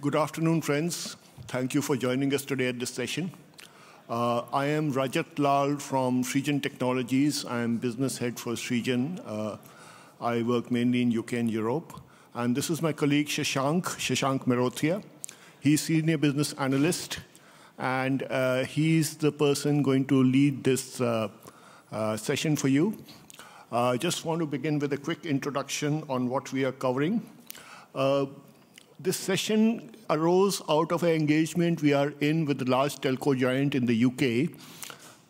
Good afternoon, friends. Thank you for joining us today at this session. Uh, I am Rajat Lal from Srijan Technologies. I am business head for Srijan. Uh, I work mainly in UK and Europe. And this is my colleague Shashank, Shashank Merothia. He's senior business analyst, and uh, he's the person going to lead this uh, uh, session for you. I uh, just want to begin with a quick introduction on what we are covering. This session arose out of an engagement we are in with the large telco giant in the UK,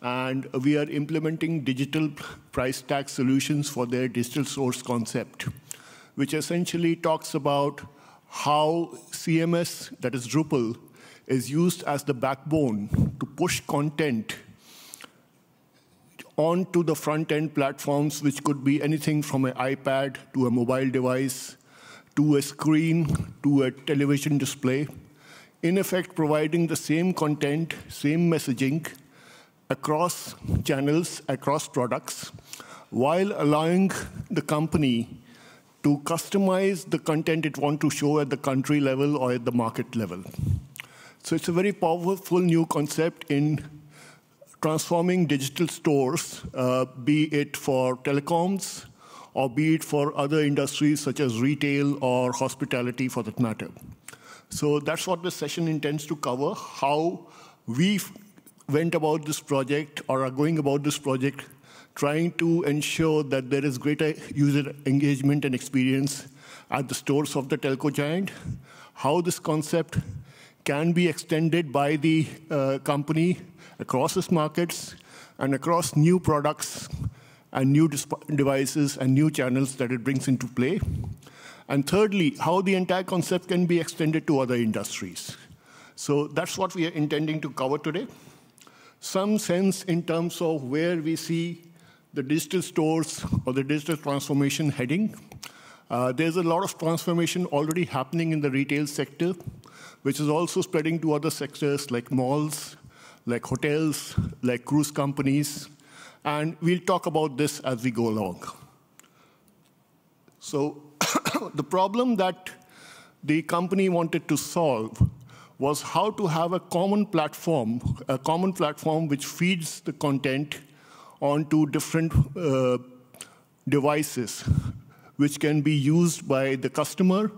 and we are implementing digital price tag solutions for their digital source concept, which essentially talks about how CMS, that is Drupal, is used as the backbone to push content onto the front end platforms, which could be anything from an iPad to a mobile device to a screen, to a television display, in effect providing the same content, same messaging across channels, across products, while allowing the company to customize the content it wants to show at the country level or at the market level. So it's a very powerful new concept in transforming digital stores, uh, be it for telecoms, or be it for other industries such as retail or hospitality for that matter. So that's what this session intends to cover, how we went about this project or are going about this project, trying to ensure that there is greater user engagement and experience at the stores of the telco giant, how this concept can be extended by the uh, company across its markets and across new products and new devices and new channels that it brings into play. And thirdly, how the entire concept can be extended to other industries. So that's what we are intending to cover today. Some sense in terms of where we see the digital stores or the digital transformation heading. Uh, there's a lot of transformation already happening in the retail sector, which is also spreading to other sectors like malls, like hotels, like cruise companies, and we'll talk about this as we go along. So the problem that the company wanted to solve was how to have a common platform, a common platform which feeds the content onto different uh, devices, which can be used by the customer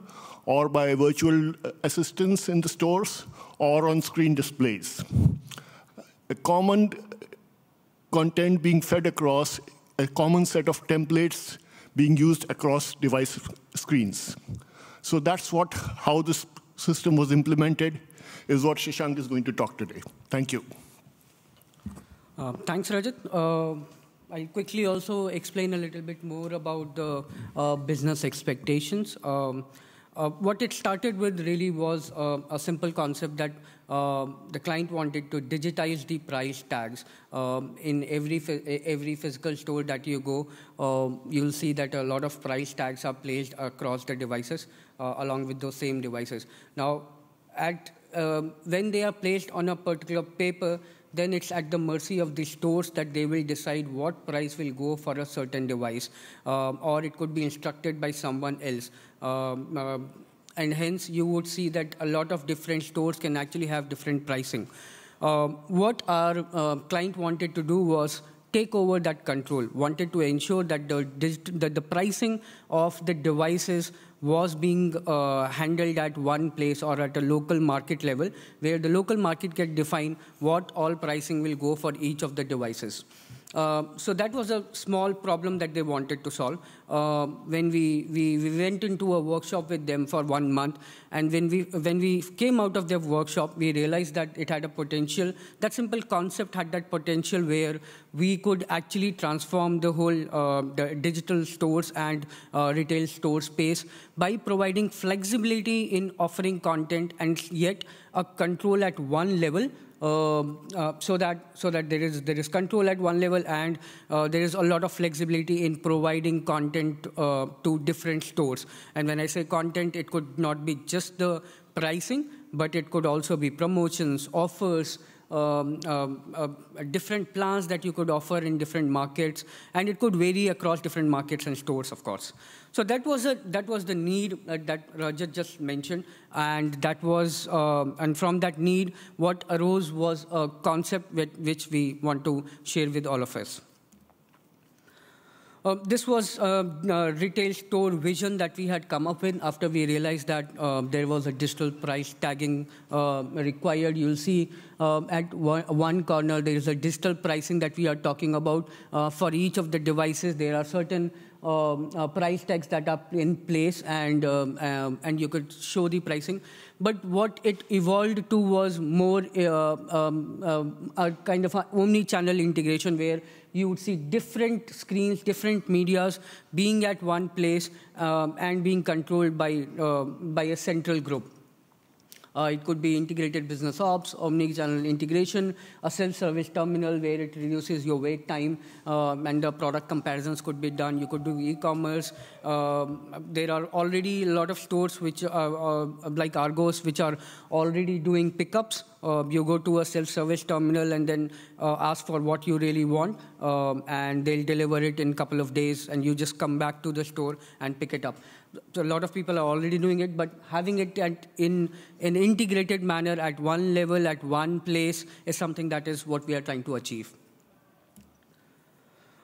or by virtual uh, assistants in the stores or on screen displays. A common content being fed across a common set of templates being used across device screens. So that's what how this system was implemented is what Shashank is going to talk today. Thank you. Uh, thanks, Rajat. Uh, I'll quickly also explain a little bit more about the uh, business expectations. Um, uh, what it started with really was uh, a simple concept that uh, the client wanted to digitize the price tags. Um, in every every physical store that you go, um, you'll see that a lot of price tags are placed across the devices uh, along with those same devices. Now, at uh, when they are placed on a particular paper, then it's at the mercy of the stores that they will decide what price will go for a certain device, um, or it could be instructed by someone else. Um, uh, and hence, you would see that a lot of different stores can actually have different pricing. Uh, what our uh, client wanted to do was take over that control, wanted to ensure that the, that the pricing of the devices was being uh, handled at one place or at a local market level, where the local market can define what all pricing will go for each of the devices. Uh, so that was a small problem that they wanted to solve uh, when we, we, we, went into a workshop with them for one month. And when we, when we came out of their workshop, we realized that it had a potential. That simple concept had that potential where we could actually transform the whole uh, the digital stores and uh, retail store space by providing flexibility in offering content and yet a control at one level uh, uh, so that so that there is there is control at one level and uh, there is a lot of flexibility in providing content content uh, to different stores. And when I say content, it could not be just the pricing, but it could also be promotions, offers, um, uh, uh, different plans that you could offer in different markets, and it could vary across different markets and stores, of course. So that was a, that was the need uh, that Rajat just mentioned, and that was um, and from that need, what arose was a concept with, which we want to share with all of us. Uh, this was a uh, uh, retail store vision that we had come up with after we realized that uh, there was a digital price tagging required. You'll see at one, one, corner there is a digital pricing that we are talking about. for each of the devices, there are certain um, uh, price tags that are in place and um, um, and you could show the pricing but what it evolved to was more uh, um, uh a kind of omni channel integration where you would see different screens different medias being at one place um, and being controlled by uh, by a central group uh, it could be integrated business ops, omni-channel integration, a self-service terminal where it reduces your wait time, uh, and the product comparisons could be done. You could do e-commerce. Um, there are already a lot of stores which are, uh, uh, like Argos, which are already doing pickups. Uh, you go to a self-service terminal and then ask for what you really want, um, and they'll deliver it in a couple of days, and you just come back to the store and pick it up. So a lot of people are already doing it, but having it at, in an integrated manner at one level, at one place, is something that is what we are trying to achieve.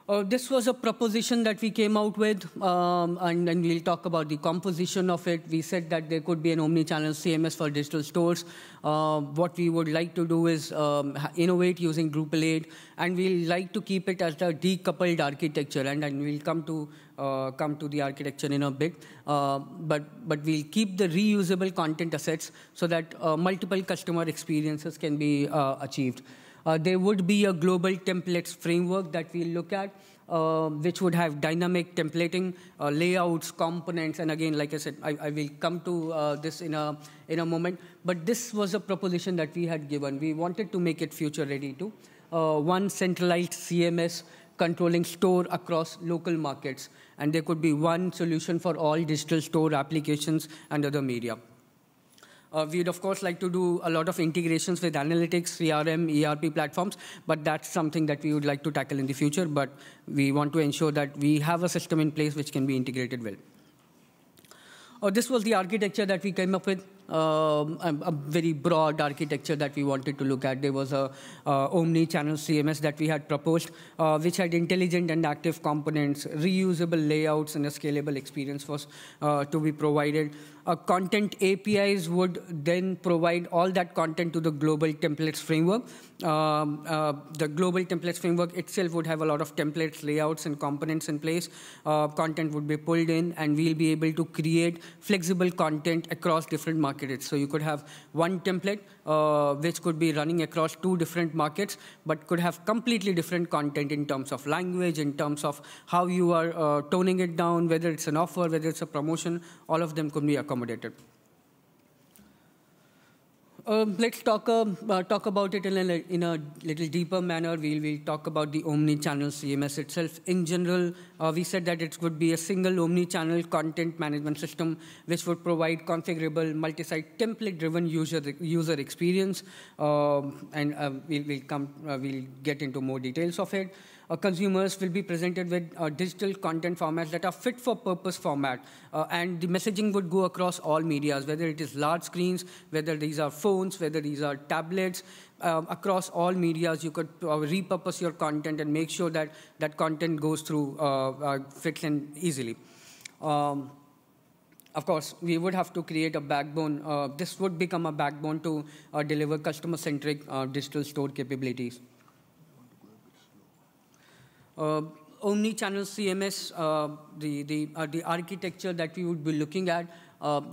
Uh, this was a proposition that we came out with, um, and, and, we'll talk about the composition of it. We said that there could be an omni-channel CMS for digital stores. Uh, what we would like to do is um, innovate using Drupal 8, and we'll like to keep it as a decoupled architecture, and, and we'll come to uh, come to the architecture in a bit. Uh, but, but we'll keep the reusable content assets so that uh, multiple customer experiences can be uh, achieved. Uh, there would be a global templates framework that we'll look at. Uh, which would have dynamic templating, uh, layouts, components, and again, like I said, I, I will come to uh, this in a in a moment. But this was a proposition that we had given. We wanted to make it future ready too. one centralized CMS controlling store across local markets. And there could be one solution for all digital store applications and other media. Uh, we'd, of course, like to do a lot of integrations with analytics, CRM, ERP platforms, but that's something that we would like to tackle in the future. But we want to ensure that we have a system in place which can be integrated well. Uh, this was the architecture that we came up with. Um, a, a, very broad architecture that we wanted to look at. There was a uh, omni-channel CMS that we had proposed, uh, which had intelligent and active components, reusable layouts, and a scalable experience was uh, to be provided uh, content APIs would then provide all that content to the global templates framework. Um, uh, the global templates framework itself would have a lot of templates, layouts, and components in place. Uh, content would be pulled in, and we'll be able to create flexible content across different markets. So you could have one template uh, which could be running across two different markets, but could have completely different content in terms of language, in terms of how you are uh, toning it down, whether it's an offer, whether it's a promotion, all of them could be accommodated. Um, let's talk um, uh, talk about it in a, in a little deeper manner. We'll, we'll talk about the omni-channel CMS itself. In general, uh, we said that it would be a single omni-channel content management system which would provide configurable, multi-site, template-driven user user experience. Um, and uh, we'll, we'll come uh, we'll get into more details of it uh, consumers will be presented with uh, digital content formats that are fit for purpose format. Uh, and the messaging would go across all medias, whether it is large screens, whether these are phones, whether these are tablets, um, across all medias, you could uh, repurpose your content and make sure that that content goes through, uh, uh, fits in easily. Um, of course, we would have to create a backbone. Uh, this would become a backbone to uh, deliver customer-centric uh, digital store capabilities. Uh, omni-channel CMS, uh, the, the, uh, the architecture that we would be looking at,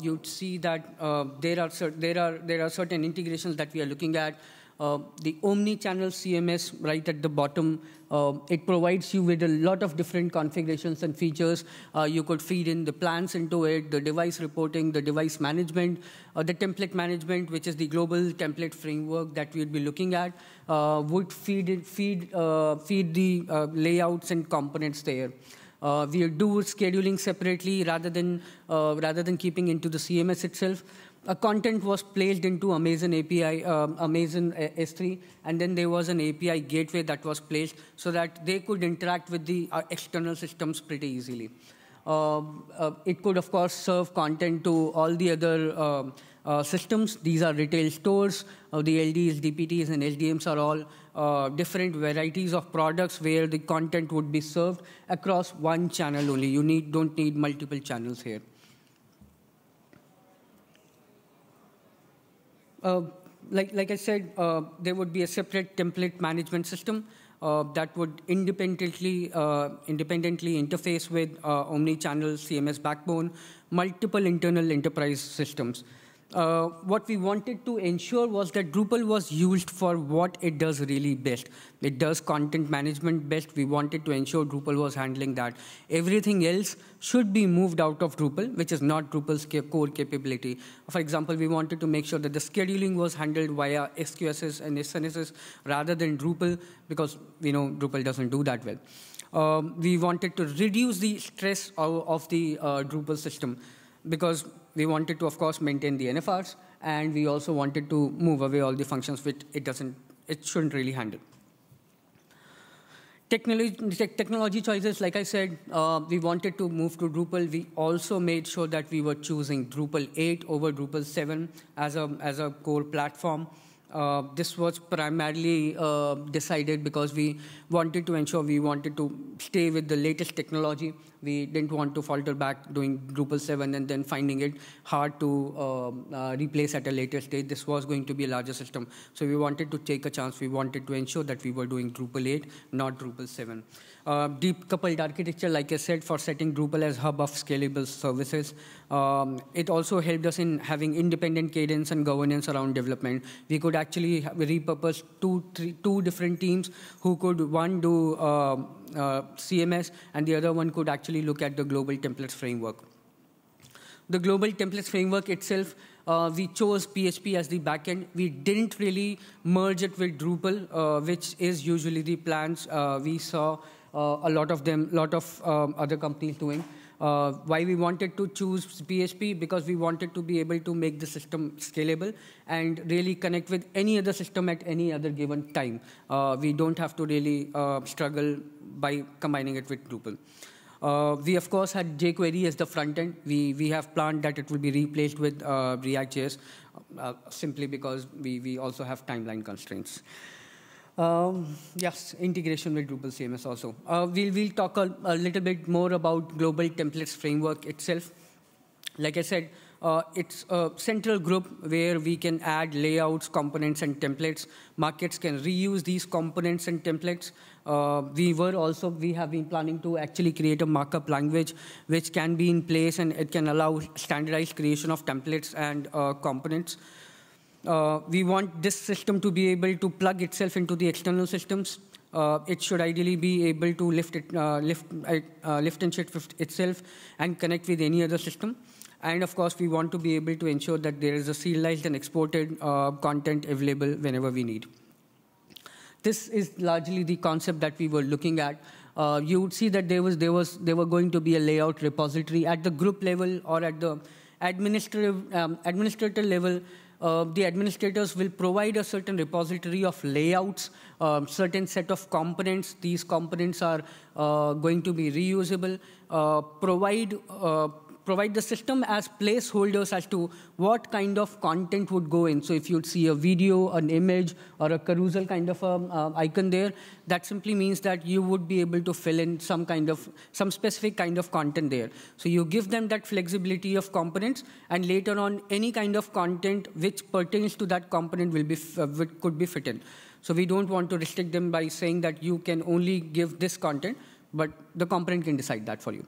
you'd see that there, are there, are, there are certain integrations that we are looking at. Uh, the omni-channel CMS right at the bottom. Uh, it provides you with a lot of different configurations and features. Uh, you could feed in the plans into it, the device reporting, the device management, uh, the template management, which is the global template framework that we'd be looking at, uh, would feed, it, feed, feed the layouts and components there. we do scheduling separately rather than, rather than keeping into the CMS itself a content was placed into Amazon API, uh, Amazon uh, S3, and then there was an API gateway that was placed so that they could interact with the uh, external systems pretty easily. Uh, uh, it could, of course, serve content to all the other uh, systems. These are retail stores. the LDs, DPTs, and LDMs are all different varieties of products where the content would be served across one channel only. You need, don't need multiple channels here. Uh, like, like I said, uh, there would be a separate template management system uh, that would independently, independently interface with omni-channel CMS backbone, multiple internal enterprise systems uh, what we wanted to ensure was that Drupal was used for what it does really best. It does content management best. We wanted to ensure Drupal was handling that. Everything else should be moved out of Drupal, which is not Drupal's core capability. For example, we wanted to make sure that the scheduling was handled via SQSs and SNSs rather than Drupal, because we know Drupal doesn't do that well. Um, we wanted to reduce the stress of, of the uh, Drupal system because we wanted to, of course, maintain the NFRs, and we also wanted to move away all the functions which it doesn't, it shouldn't really handle. Technology, technology choices, like I said, uh, we wanted to move to Drupal. We also made sure that we were choosing Drupal 8 over Drupal 7 as a, as a core platform. Uh, this was primarily uh, decided because we wanted to ensure we wanted to stay with the latest technology we didn't want to falter back doing Drupal 7 and then finding it hard to uh, uh, replace at a later stage. This was going to be a larger system. So we wanted to take a chance. We wanted to ensure that we were doing Drupal 8, not Drupal 7. Uh, deep coupled architecture, like I said, for setting Drupal as hub of scalable services. Um, it also helped us in having independent cadence and governance around development. We could actually repurpose two, three, two different teams who could, one, do uh, uh, CMS, and the other one could actually look at the global templates framework. The global templates framework itself uh, we chose PHP as the backend. We didn't really merge it with Drupal, uh, which is usually the plans uh, we saw uh, a lot of them, lot of um, other companies doing. Uh, why we wanted to choose PHP because we wanted to be able to make the system scalable and really connect with any other system at any other given time. Uh, we don't have to really uh, struggle by combining it with Drupal. Uh, we of course had jQuery as the front end. We we have planned that it will be replaced with uh, React.js uh, simply because we we also have timeline constraints. Um, yes, integration with Drupal CMS also. Uh, we'll, we'll talk a, a, little bit more about global templates framework itself. Like I said, uh, it's a central group where we can add layouts, components, and templates. Markets can reuse these components and templates. Uh, we were also, we have been planning to actually create a markup language which can be in place and it can allow standardized creation of templates and uh, components. Uh, we want this system to be able to plug itself into the external systems. Uh, it should ideally be able to lift, it, uh, lift, uh, lift and shift itself and connect with any other system. And of course, we want to be able to ensure that there is a serialized and exported uh, content available whenever we need. This is largely the concept that we were looking at. Uh, you would see that there was there was there were going to be a layout repository at the group level or at the administrative um, administrator level. Uh, the administrators will provide a certain repository of layouts, um, certain set of components. These components are uh, going to be reusable. Uh, provide uh, provide the system as placeholders as to what kind of content would go in. So if you'd see a video, an image, or a carousel kind of a, um, uh, icon there, that simply means that you would be able to fill in some kind of, some specific kind of content there. So you give them that flexibility of components, and later on, any kind of content which pertains to that component will be, uh, could be fit in. So we don't want to restrict them by saying that you can only give this content, but the component can decide that for you.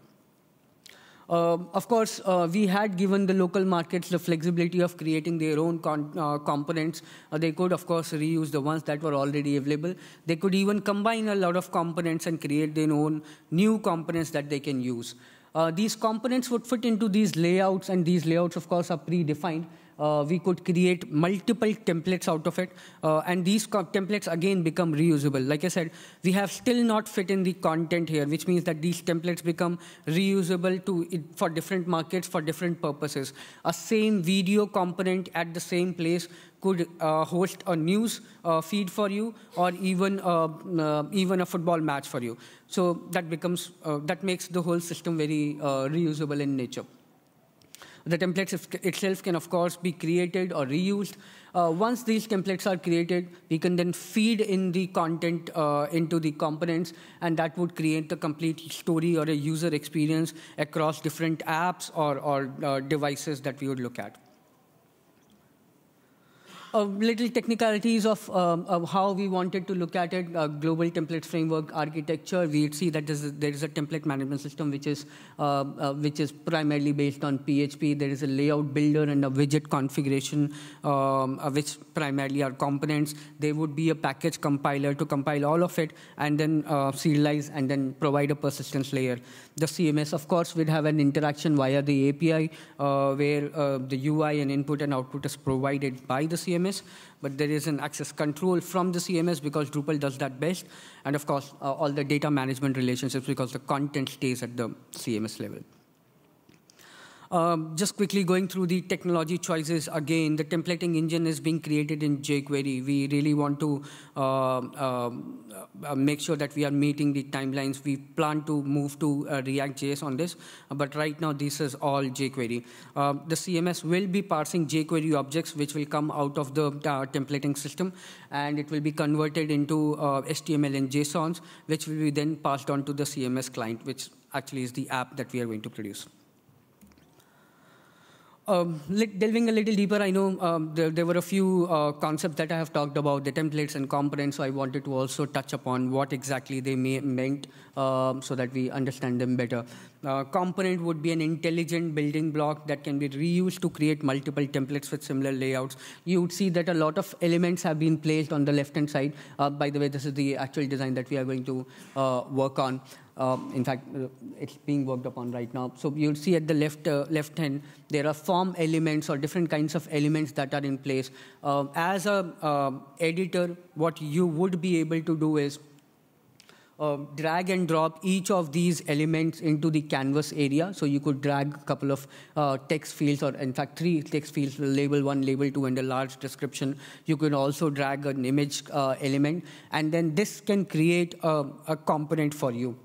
Um, of course, uh, we had given the local markets the flexibility of creating their own uh, components. Uh, they could, of course, reuse the ones that were already available. They could even combine a lot of components and create their own new components that they can use. Uh, these components would fit into these layouts, and these layouts, of course, are predefined. Uh, we could create multiple templates out of it. Uh, and these templates again become reusable. Like I said, we have still not fit in the content here, which means that these templates become reusable to it, for different markets, for different purposes. A same video component at the same place could uh, host a news uh, feed for you or even, uh, uh, even a football match for you. So that becomes, that makes the whole system very reusable in nature. The templates itself can, of course, be created or reused. Uh, once these templates are created, we can then feed in the content uh, into the components, and that would create the complete story or a user experience across different apps or, or uh, devices that we would look at uh, little technicalities of, um, of, how we wanted to look at it, uh, global template framework architecture. We see that there is a, there is a template management system which is, uh, uh which is primarily based on PHP. There is a layout builder and a widget configuration, um, uh, which primarily are components. There would be a package compiler to compile all of it and then uh, serialize and then provide a persistence layer the CMS. Of course, we'd have an interaction via the API uh, where uh, the UI and input and output is provided by the CMS, but there is an access control from the CMS because Drupal does that best. And of course, uh, all the data management relationships because the content stays at the CMS level. Um, just quickly going through the technology choices again, the templating engine is being created in jQuery. We really want to um, um, uh, uh, make sure that we are meeting the timelines. We plan to move to uh, React.js on this, but right now this is all jQuery. Um, the CMS will be parsing jQuery objects which will come out of the uh, templating system, and it will be converted into HTML uh, and JSONs, which will be then passed on to the CMS client, which actually is the app that we are going to produce. Um, delving a little deeper, I know um, there, there, were a few uh, concepts that I have talked about, the templates and components, so I wanted to also touch upon what exactly they may, meant um, so that we understand them better. Uh, component would be an intelligent building block that can be reused to create multiple templates with similar layouts. You would see that a lot of elements have been placed on the left-hand side. Uh, by the way, this is the actual design that we are going to uh, work on. Um, in fact, uh, it's being worked upon right now. So you'll see at the left uh, left hand there are form elements or different kinds of elements that are in place. Uh, as a uh, editor, what you would be able to do is drag and drop each of these elements into the canvas area. So you could drag a couple of uh, text fields, or in fact, three text fields label one, label two, and a large description. You could also drag an image uh, element, and then this can create a, a component for you.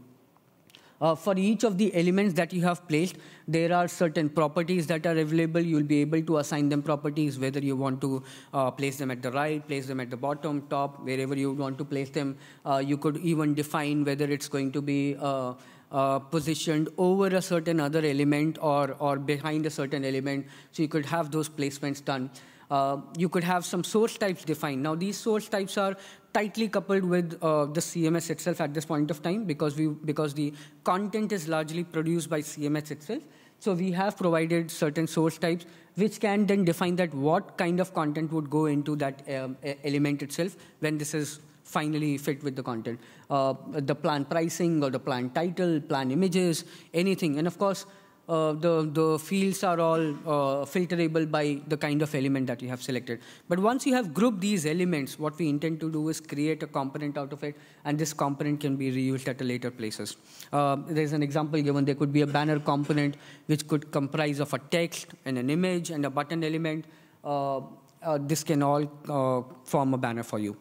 Uh, for each of the elements that you have placed, there are certain properties that are available. You'll be able to assign them properties, whether you want to uh, place them at the right, place them at the bottom, top, wherever you want to place them. Uh, you could even define whether it's going to be uh, uh, positioned over a certain other element or, or behind a certain element. So you could have those placements done. Uh, you could have some source types defined. Now, these source types are tightly coupled with uh, the CMS itself at this point of time because, we, because the content is largely produced by CMS itself. So we have provided certain source types which can then define that what kind of content would go into that um, element itself when this is finally fit with the content. Uh, the plan pricing or the plan title, plan images, anything. And of course, uh, the, the fields are all uh, filterable by the kind of element that you have selected. But once you have grouped these elements, what we intend to do is create a component out of it, and this component can be reused at a later places. Uh, there's an example given. There could be a banner component which could comprise of a text and an image and a button element. Uh, uh, this can all form a banner for you.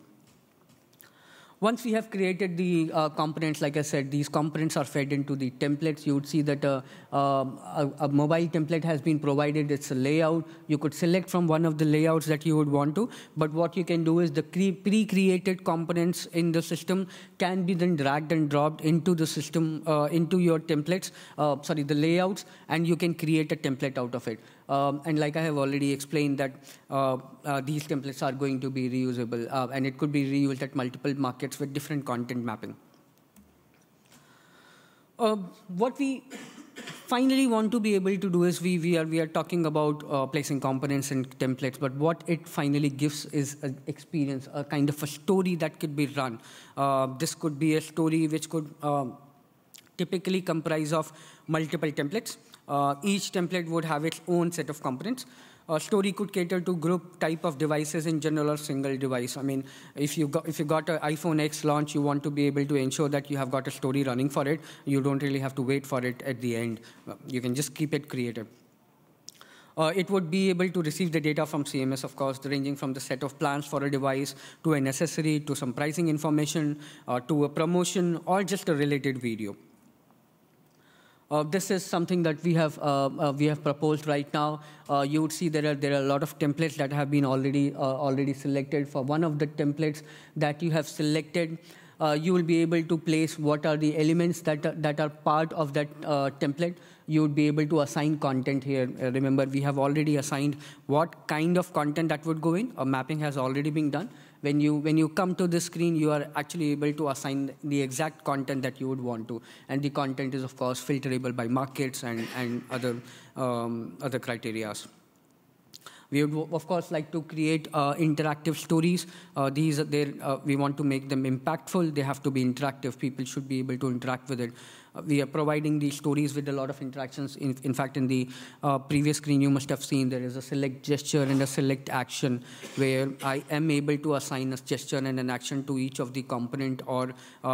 Once we have created the uh, components, like I said, these components are fed into the templates. You would see that a, uh, um, a, a, mobile template has been provided. It's a layout. You could select from one of the layouts that you would want to. But what you can do is the pre-created components in the system can be then dragged and dropped into the system, uh, into your templates, uh, sorry, the layouts, and you can create a template out of it. Um, and like I have already explained that uh, uh, these templates are going to be reusable uh, and it could be reused at multiple markets with different content mapping. Uh, what we finally want to be able to do is we, we, are, we are talking about uh, placing components and templates, but what it finally gives is an experience, a kind of a story that could be run. Uh, this could be a story which could um, typically comprise of multiple templates. Uh, each template would have its own set of components. A story could cater to group type of devices in general or single device. I mean, if you got, if you got an iPhone X launch, you want to be able to ensure that you have got a story running for it. You don't really have to wait for it at the end. You can just keep it creative. Uh, it would be able to receive the data from CMS, of course, ranging from the set of plans for a device to a necessary to some pricing information uh, to a promotion or just a related video. Uh, this is something that we have uh, uh, we have proposed right now. Uh, you would see there are there are a lot of templates that have been already uh, already selected. For one of the templates that you have selected, uh, you will be able to place what are the elements that that are part of that template. You would be able to assign content here. remember, we have already assigned what kind of content that would go in. A mapping has already been done when you when you come to the screen you are actually able to assign the exact content that you would want to and the content is of course filterable by markets and and other um, other criterias we would, of course, like to create uh, interactive stories. Uh, these are uh, we want to make them impactful. They have to be interactive. People should be able to interact with it. Uh, we are providing these stories with a lot of interactions. In, in fact, in the uh, previous screen, you must have seen there is a select gesture and a select action where I am able to assign a gesture and an action to each of the component or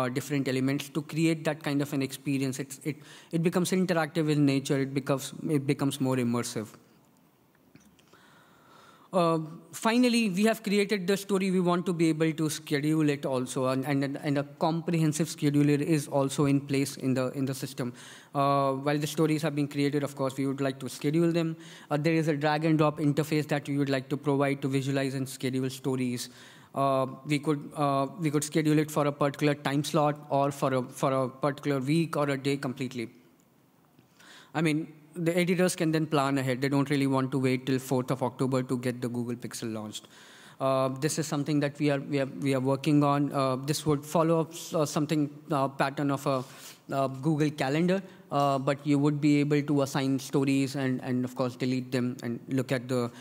different elements to create that kind of an experience. It's, it, it becomes interactive in nature. It becomes, it becomes more immersive. Uh, finally, we have created the story. We want to be able to schedule it also, and, and, and a comprehensive scheduler is also in place in the, in the system. Uh, while the stories have been created, of course, we would like to schedule them. Uh, there is a drag and drop interface that we would like to provide to visualize and schedule stories. Uh, we could uh, we could schedule it for a particular time slot or for a for a particular week or a day completely. I mean, the editors can then plan ahead. They don't really want to wait till 4th of October to get the Google Pixel launched. Uh, this is something that we are we are, we are working on. Uh, this would follow up uh, something uh, pattern of a uh, Google Calendar, uh, but you would be able to assign stories and and of course delete them and look at the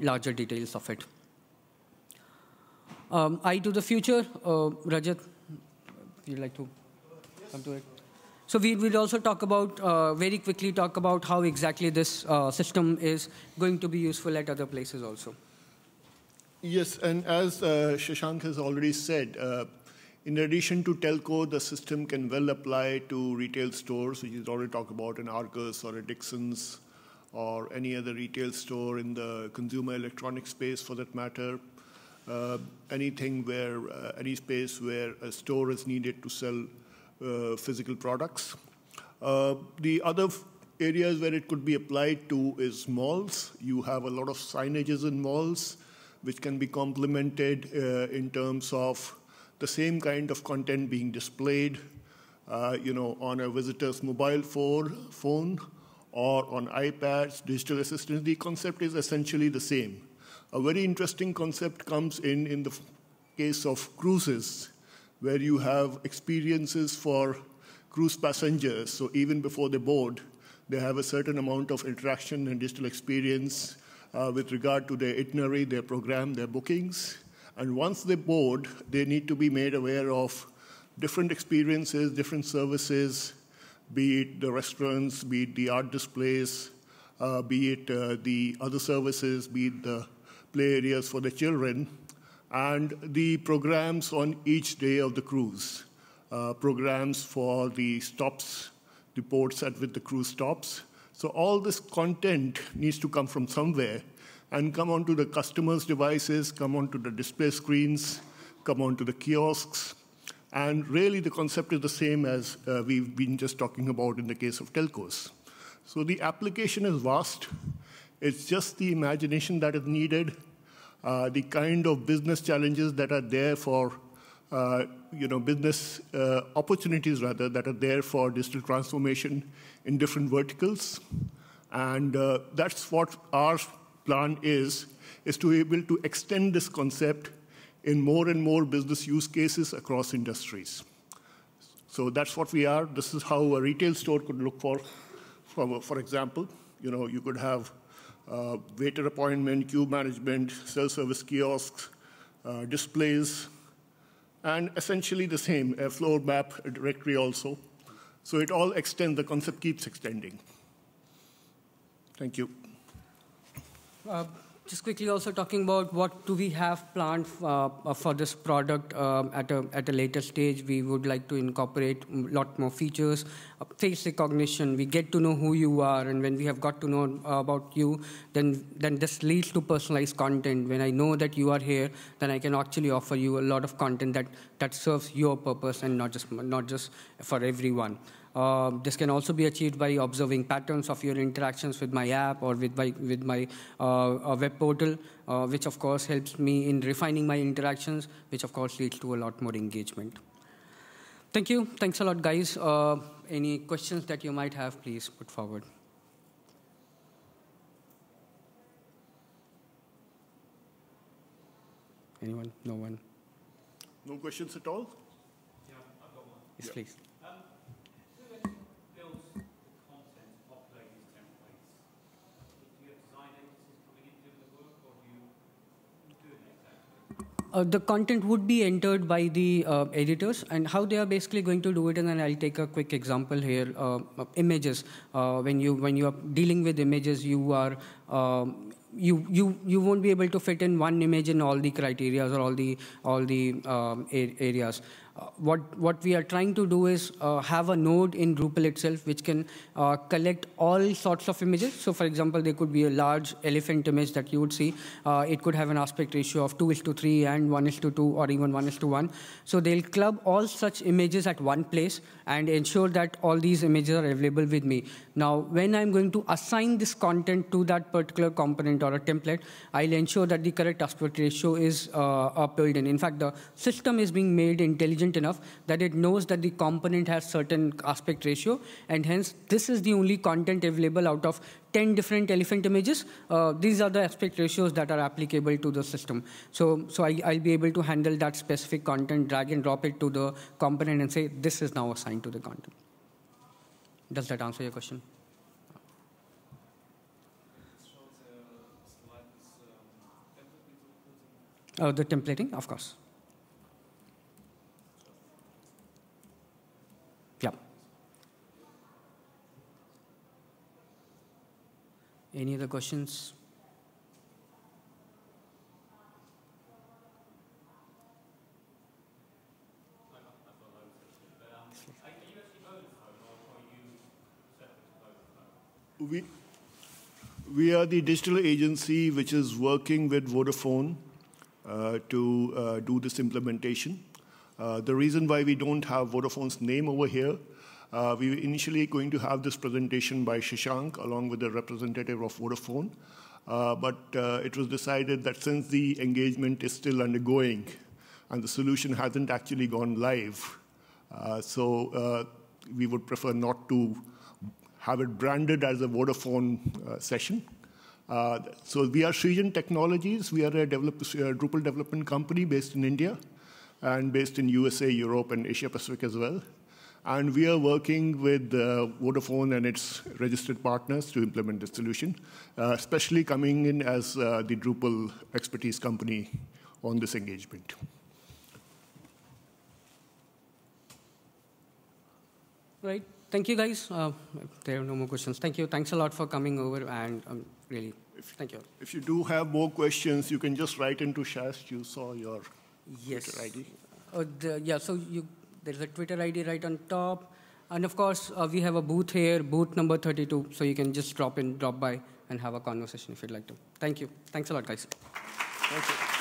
larger details of it. Um, I to the future, Rajat. Would you like to come to it? So we will also talk about, uh, very quickly talk about how exactly this uh, system is going to be useful at other places also. Yes, and as uh, Shashank has already said, uh, in addition to telco, the system can well apply to retail stores, which is already talked about in Argus or Dixon's or any other retail store in the consumer electronics space for that matter. Uh, anything where, uh, any space where a store is needed to sell uh, physical products. Uh, the other areas where it could be applied to is malls. You have a lot of signages in malls, which can be complemented uh, in terms of the same kind of content being displayed, you know, on a visitor's mobile phone or on iPads, digital assistants, the concept is essentially the same. A very interesting concept comes in in the case of cruises, where you have experiences for cruise passengers. So even before they board, they have a certain amount of interaction and digital experience uh, with regard to their itinerary, their program, their bookings. And once they board, they need to be made aware of different experiences, different services, be it the restaurants, be it the art displays, uh, be it uh, the other services, be it the play areas for the children, and the programs on each day of the cruise. Uh, programs for the stops, the ports at which the cruise stops. So all this content needs to come from somewhere and come onto the customers' devices, come onto the display screens, come onto the kiosks. And really, the concept is the same as uh, we've been just talking about in the case of telcos. So the application is vast. It's just the imagination that is needed uh, the kind of business challenges that are there for uh, you know, business uh, opportunities rather that are there for digital transformation in different verticals. And uh, that's what our plan is, is to be able to extend this concept in more and more business use cases across industries. So that's what we are. This is how a retail store could look for, for, for example. You know, you could have uh, waiter appointment, queue management, self-service kiosks, uh, displays, and essentially the same, a floor map a directory also. So it all extends, the concept keeps extending. Thank you. Uh just quickly also talking about what do we have planned uh, uh, for this product uh, at, a, at a later stage. We would like to incorporate a lot more features. Uh, face recognition, we get to know who you are, and when we have got to know uh, about you, then, then this leads to personalized content. When I know that you are here, then I can actually offer you a lot of content that, that serves your purpose and not just, not just for everyone. Um, this can also be achieved by observing patterns of your interactions with my app or with my, with my uh, web portal, uh, which of course helps me in refining my interactions, which of course leads to a lot more engagement. Thank you. Thanks a lot, guys. Uh, any questions that you might have, please put forward. Anyone? No one? No questions at all? Yeah, I've got one. Yes, yeah. please. uh, the content would be entered by the uh, editors and how they are basically going to do it and then I'll take a quick example here uh, images uh, when you when you are dealing with images you are um, you you you won't be able to fit in one image in all the criteria or all the all the um, areas uh, what, what we are trying to do is uh, have a node in Drupal itself which can uh, collect all sorts of images. So for example, there could be a large elephant image that you would see. Uh, it could have an aspect ratio of 2 is to 3 and 1 is to 2 or even 1 is to 1. So they'll club all such images at one place and ensure that all these images are available with me. Now, when I'm going to assign this content to that particular component or a template, I'll ensure that the correct aspect ratio is uh, upheld. in fact, the system is being made intelligent intelligent enough that it knows that the component has certain aspect ratio and hence this is the only content available out of 10 different elephant images. Uh, these are the aspect ratios that are applicable to the system. So, so I, will be able to handle that specific content, drag and drop it to the component and say this is now assigned to the content. Does that answer your question? Oh, the templating, of course. Any other questions? We, we are the digital agency which is working with Vodafone uh, to uh, do this implementation. Uh, the reason why we don't have Vodafone's name over here uh, we were initially going to have this presentation by Shashank along with a representative of Vodafone, uh, but uh, it was decided that since the engagement is still undergoing and the solution hasn't actually gone live, uh, so uh, we would prefer not to have it branded as a Vodafone uh, session. so we are Srijan Technologies. We are a, develop a Drupal development company based in India and based in USA, Europe, and Asia Pacific as well. And we are working with uh, Vodafone and its registered partners to implement this solution, uh, especially coming in as uh, the Drupal expertise company on this engagement. Right. Thank you, guys. Uh, there are no more questions. Thank you. Thanks a lot for coming over, and um, really, if, thank you. If you do have more questions, you can just write into Shash. You saw your yes. Twitter ID. Uh, the, yeah, so you there's a Twitter ID right on top. And of course, uh, we have a booth here, booth number 32, so you can just drop in, drop by, and have a conversation if you'd like to. Thank you. Thanks a lot, guys. Thank you.